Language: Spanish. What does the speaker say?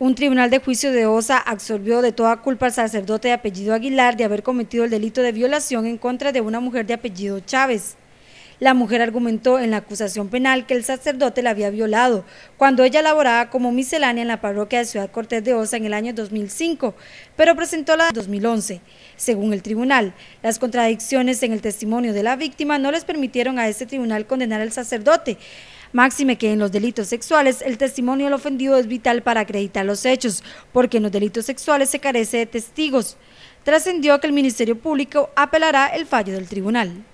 Un tribunal de juicio de OSA absorbió de toda culpa al sacerdote de apellido Aguilar de haber cometido el delito de violación en contra de una mujer de apellido Chávez. La mujer argumentó en la acusación penal que el sacerdote la había violado cuando ella laboraba como miscelánea en la parroquia de Ciudad Cortés de Osa en el año 2005, pero presentó la 2011. Según el tribunal, las contradicciones en el testimonio de la víctima no les permitieron a este tribunal condenar al sacerdote, Máxime que en los delitos sexuales el testimonio del ofendido es vital para acreditar los hechos, porque en los delitos sexuales se carece de testigos. Trascendió que el Ministerio Público apelará el fallo del tribunal.